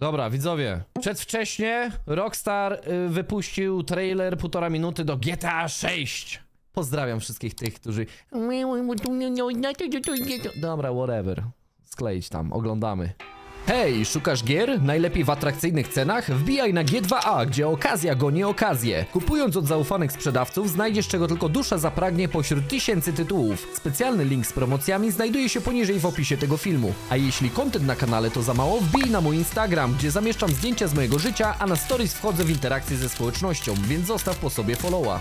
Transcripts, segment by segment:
Dobra, widzowie. Przedwcześnie Rockstar y, wypuścił trailer półtora minuty do GTA 6. Pozdrawiam wszystkich tych, którzy... Dobra, whatever. Skleić tam, oglądamy. Hej, szukasz gier? Najlepiej w atrakcyjnych cenach? Wbijaj na G2A, gdzie okazja goni okazję. Kupując od zaufanych sprzedawców znajdziesz czego tylko dusza zapragnie pośród tysięcy tytułów. Specjalny link z promocjami znajduje się poniżej w opisie tego filmu. A jeśli kontent na kanale to za mało, wbij na mój Instagram, gdzie zamieszczam zdjęcia z mojego życia, a na stories wchodzę w interakcję ze społecznością, więc zostaw po sobie followa.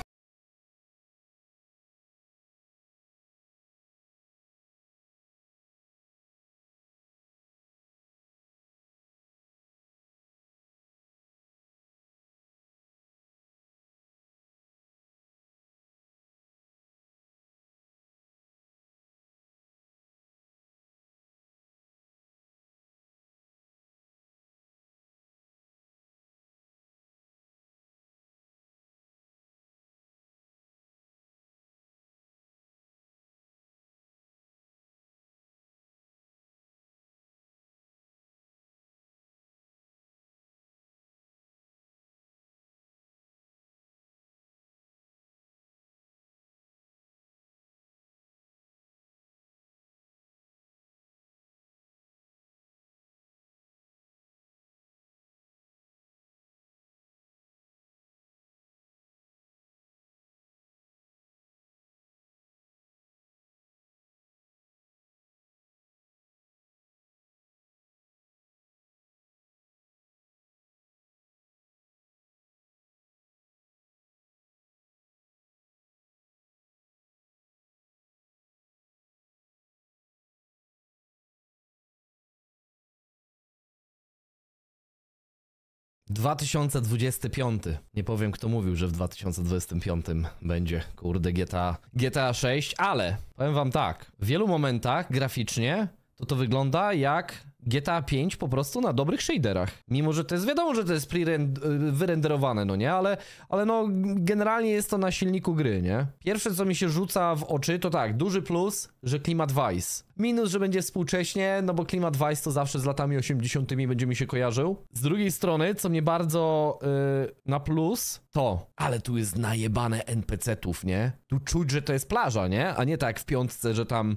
2025. Nie powiem, kto mówił, że w 2025 będzie, kurde, GTA, GTA 6, ale powiem wam tak, w wielu momentach graficznie to to wygląda jak GTA 5 po prostu na dobrych shaderach. Mimo, że to jest wiadomo, że to jest y, wyrenderowane, no nie? Ale, ale no generalnie jest to na silniku gry, nie? Pierwsze, co mi się rzuca w oczy, to tak, duży plus, że klimat Vice. Minus, że będzie współcześnie, no bo klimat Vice to zawsze z latami 80. będzie mi się kojarzył. Z drugiej strony, co mnie bardzo yy, na plus, to, ale tu jest najebane NPC-tów, nie? Tu czuć, że to jest plaża, nie? A nie tak w piątce, że tam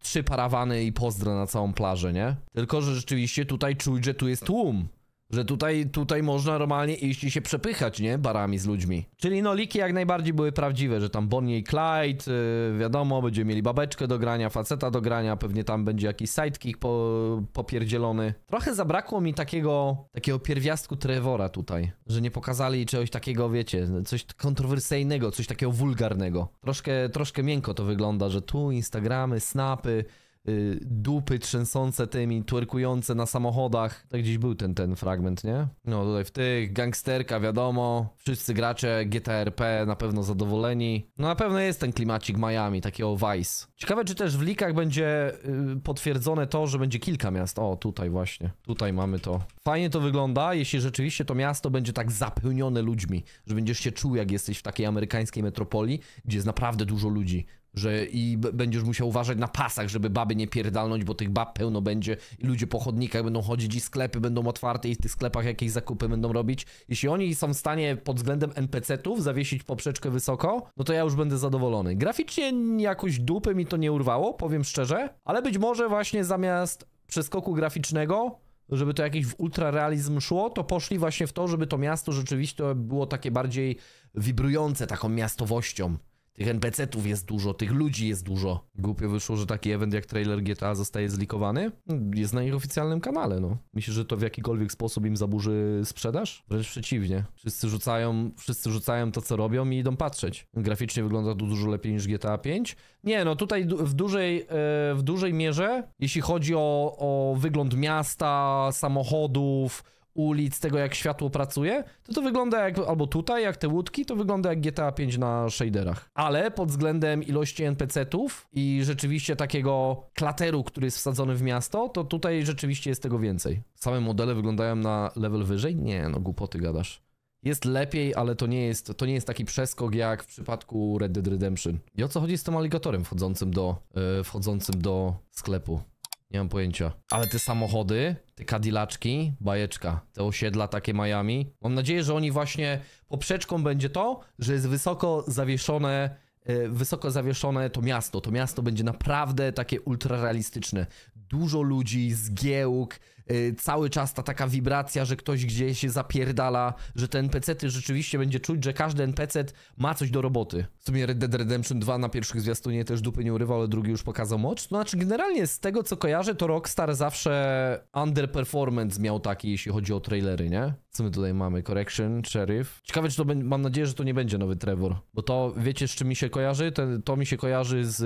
trzy parawany i pozdro na całą plażę, nie? Tylko, że rzeczywiście tutaj czuć, że tu jest tłum. Że tutaj, tutaj można normalnie iść i się przepychać, nie? Barami z ludźmi. Czyli no, liki jak najbardziej były prawdziwe, że tam Bonnie i Clyde, yy, wiadomo, będziemy mieli babeczkę do grania, faceta do grania, pewnie tam będzie jakiś sidekick po, popierdzielony. Trochę zabrakło mi takiego, takiego pierwiastku Trevora tutaj, że nie pokazali czegoś takiego, wiecie, coś kontrowersyjnego, coś takiego wulgarnego. Troszkę, troszkę miękko to wygląda, że tu Instagramy, snapy, Y, dupy trzęsące tymi, twerkujące na samochodach. Tak gdzieś był ten, ten fragment, nie? No tutaj w tych, gangsterka wiadomo, wszyscy gracze GTRP na pewno zadowoleni. No na pewno jest ten klimacik Miami, takiego Vice. Ciekawe, czy też w likach będzie y, potwierdzone to, że będzie kilka miast. O, tutaj właśnie, tutaj mamy to. Fajnie to wygląda, jeśli rzeczywiście to miasto będzie tak zapełnione ludźmi, że będziesz się czuł, jak jesteś w takiej amerykańskiej metropolii, gdzie jest naprawdę dużo ludzi że i będziesz musiał uważać na pasach, żeby baby nie pierdalnąć, bo tych bab pełno będzie i ludzie po chodnikach będą chodzić i sklepy będą otwarte i w tych sklepach jakieś zakupy będą robić. Jeśli oni są w stanie pod względem NPC-ów zawiesić poprzeczkę wysoko, no to ja już będę zadowolony. Graficznie jakoś dupy mi to nie urwało, powiem szczerze, ale być może właśnie zamiast przeskoku graficznego żeby to jakiś w ultrarealizm szło, to poszli właśnie w to, żeby to miasto rzeczywiście było takie bardziej wibrujące taką miastowością. Tych NPC-ów jest dużo, tych ludzi jest dużo. Głupio wyszło, że taki event jak trailer GTA zostaje zlikowany. Jest na ich oficjalnym kanale, no. myślę, że to w jakikolwiek sposób im zaburzy sprzedaż? Wręcz przeciwnie. Wszyscy rzucają, wszyscy rzucają to, co robią i idą patrzeć. Graficznie wygląda to dużo lepiej niż GTA 5. Nie, no tutaj w dużej, e, w dużej mierze, jeśli chodzi o, o wygląd miasta, samochodów, ulic, tego jak światło pracuje, to to wygląda jak, albo tutaj, jak te łódki, to wygląda jak GTA 5 na shaderach. Ale pod względem ilości NPC-ów i rzeczywiście takiego klateru, który jest wsadzony w miasto, to tutaj rzeczywiście jest tego więcej. Same modele wyglądają na level wyżej? Nie, no głupoty gadasz. Jest lepiej, ale to nie jest, to nie jest taki przeskok jak w przypadku Red Dead Redemption. I o co chodzi z tym aligatorem wchodzącym do, yy, wchodzącym do sklepu? Nie mam pojęcia. Ale te samochody, te kadilaczki, bajeczka, te osiedla takie Miami. Mam nadzieję, że oni właśnie poprzeczką będzie to, że jest wysoko zawieszone e, wysoko zawieszone to miasto. To miasto będzie naprawdę takie ultrarealistyczne. Dużo ludzi, zgiełk, Y, cały czas ta taka wibracja, że ktoś gdzieś się zapierdala, że te NPC-ty rzeczywiście będzie czuć, że każdy NPC ma coś do roboty. W sumie Red Dead Redemption 2 na pierwszych zwiastunie też dupy nie urywał, ale drugi już pokazał moc. No znaczy generalnie z tego co kojarzę, to Rockstar zawsze underperformance miał taki, jeśli chodzi o trailery, nie? Co my tutaj mamy? Correction, Sheriff. Ciekawe, czy to będzie, mam nadzieję, że to nie będzie nowy Trevor, bo to wiecie z czym mi się kojarzy? to mi się kojarzy z,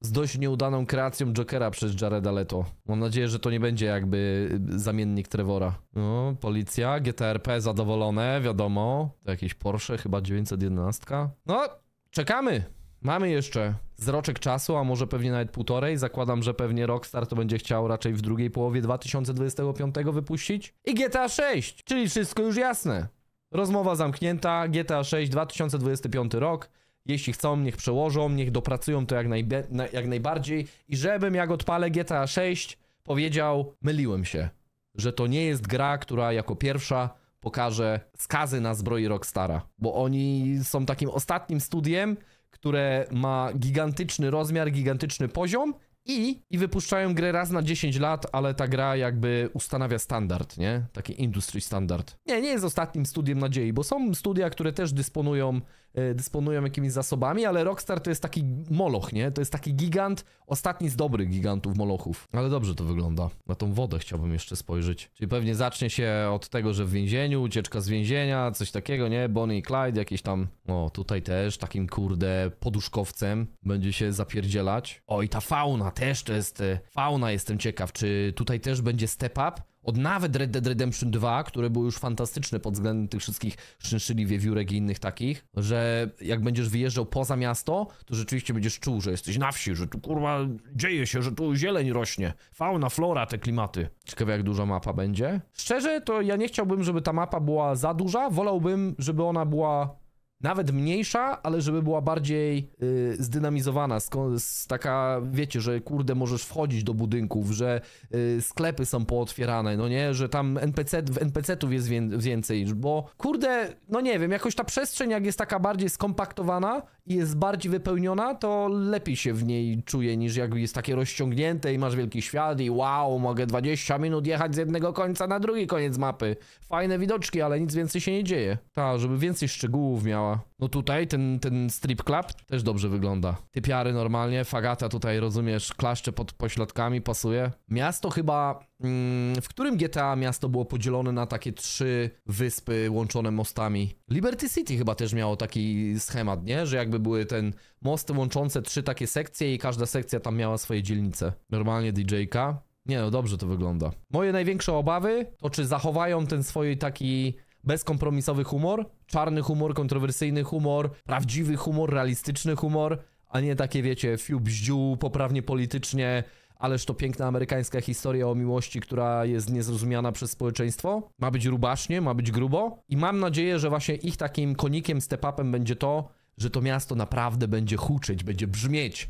z dość nieudaną kreacją Jokera przez Jareda Leto. Mam nadzieję, że to nie będzie jakby zamiennik Trevora. No, policja, GTRP zadowolone, wiadomo. To jakieś Porsche, chyba 911. No, czekamy. Mamy jeszcze zroczek czasu, a może pewnie nawet półtorej. Zakładam, że pewnie Rockstar to będzie chciał raczej w drugiej połowie 2025 wypuścić. I GTA 6, czyli wszystko już jasne. Rozmowa zamknięta, GTA 6 2025 rok. Jeśli chcą, niech przełożą, niech dopracują to jak, najbe- na, jak najbardziej. I żebym jak odpalę GTA 6 powiedział, myliłem się że to nie jest gra, która jako pierwsza pokaże skazy na zbroi Rockstara, bo oni są takim ostatnim studiem, które ma gigantyczny rozmiar, gigantyczny poziom i, i wypuszczają grę raz na 10 lat, ale ta gra jakby ustanawia standard, nie? Taki industry standard. Nie, nie jest ostatnim studiem nadziei, bo są studia, które też dysponują, e, dysponują jakimiś zasobami, ale Rockstar to jest taki moloch, nie? To jest taki gigant, ostatni z dobrych gigantów molochów. Ale dobrze to wygląda. Na tą wodę chciałbym jeszcze spojrzeć. Czyli pewnie zacznie się od tego, że w więzieniu, ucieczka z więzienia, coś takiego, nie? Bonnie i Clyde, jakieś tam o, tutaj też takim kurde poduszkowcem będzie się zapierdzielać. O, i ta fauna też to jest. E, fauna jestem ciekaw, czy tutaj też będzie step up? Od nawet Red Dead Redemption 2, które były już fantastyczne pod względem tych wszystkich szynszyli, wiewiórek i innych takich, że jak będziesz wyjeżdżał poza miasto, to rzeczywiście będziesz czuł, że jesteś na wsi, że tu kurwa dzieje się, że tu zieleń rośnie, fauna, flora, te klimaty. Ciekawe jak duża mapa będzie. Szczerze, to ja nie chciałbym, żeby ta mapa była za duża, wolałbym, żeby ona była nawet mniejsza, ale żeby była bardziej y, zdynamizowana, sko- z, taka, wiecie, że kurde, możesz wchodzić do budynków, że y, sklepy są pootwierane, no nie, że tam NPC, NPC-ów jest więcej, bo kurde, no nie wiem, jakoś ta przestrzeń, jak jest taka bardziej skompaktowana i jest bardziej wypełniona, to lepiej się w niej czuje, niż jak jest takie rozciągnięte i masz wielki świat i wow, mogę 20 minut jechać z jednego końca na drugi koniec mapy. Fajne widoczki, ale nic więcej się nie dzieje. Tak, żeby więcej szczegółów miała wyglądała. No tutaj ten, ten strip club też dobrze wygląda. Typiary normalnie, fagata tutaj, rozumiesz, klaszcze pod pośladkami, pasuje. Miasto chyba, mm, w którym GTA miasto było podzielone na takie trzy wyspy łączone mostami. Liberty City chyba też miało taki schemat, nie? Że jakby były ten most łączące trzy takie sekcje i każda sekcja tam miała swoje dzielnice. Normalnie DJ-ka. Nie no, dobrze to wygląda. Moje największe obawy to czy zachowają ten swój taki bezkompromisowy humor, czarny humor, kontrowersyjny humor, prawdziwy humor, realistyczny humor, a nie takie wiecie, fiu bździu, poprawnie politycznie, ależ to piękna amerykańska historia o miłości, która jest niezrozumiana przez społeczeństwo. Ma być rubasznie, ma być grubo i mam nadzieję, że właśnie ich takim konikiem, step-upem będzie to, że to miasto naprawdę będzie huczyć, będzie brzmieć,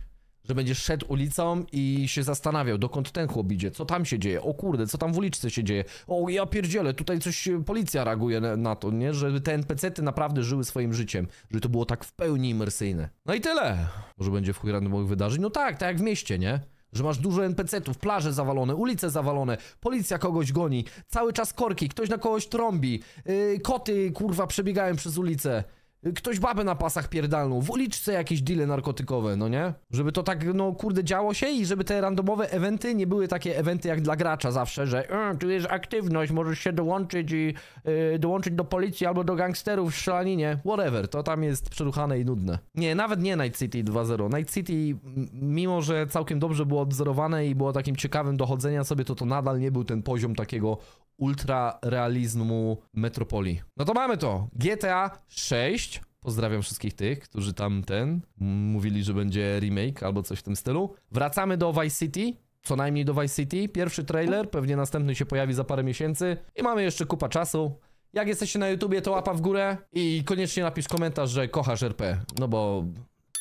że będziesz szedł ulicą i się zastanawiał, dokąd ten chłop idzie, co tam się dzieje, o kurde, co tam w uliczce się dzieje, o ja pierdzielę, tutaj coś, e, policja reaguje na to, nie, że te NPC-ty naprawdę żyły swoim życiem, że to było tak w pełni imersyjne. No i tyle. Może będzie w chuj randomowych wydarzeń? No tak, tak jak w mieście, nie? że masz dużo NPC-tów, plaże zawalone, ulice zawalone, policja kogoś goni, cały czas korki, ktoś na kogoś trąbi, yy, koty kurwa przebiegają przez ulicę ktoś babę na pasach pierdalną, w uliczce jakieś dile narkotykowe, no nie? Żeby to tak, no kurde, działo się i żeby te randomowe eventy nie były takie eventy jak dla gracza zawsze, że tu e, jest aktywność, możesz się dołączyć i y, dołączyć do policji albo do gangsterów w szalaninie, whatever, to tam jest przeruchane i nudne. Nie, nawet nie Night City 2.0. Night City, mimo że całkiem dobrze było odwzorowane i było takim ciekawym dochodzenia sobie, to to nadal nie był ten poziom takiego ultrarealizmu metropolii. No to mamy to. GTA 6. Pozdrawiam wszystkich tych, którzy tam ten mówili, że będzie remake albo coś w tym stylu. Wracamy do Vice City. Co najmniej do Vice City. Pierwszy trailer, pewnie następny się pojawi za parę miesięcy. I mamy jeszcze kupa czasu. Jak jesteście na YouTubie, to łapa w górę i koniecznie napisz komentarz, że kochasz RP. No bo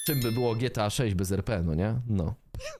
czym by było GTA 6 bez RP, no nie? No.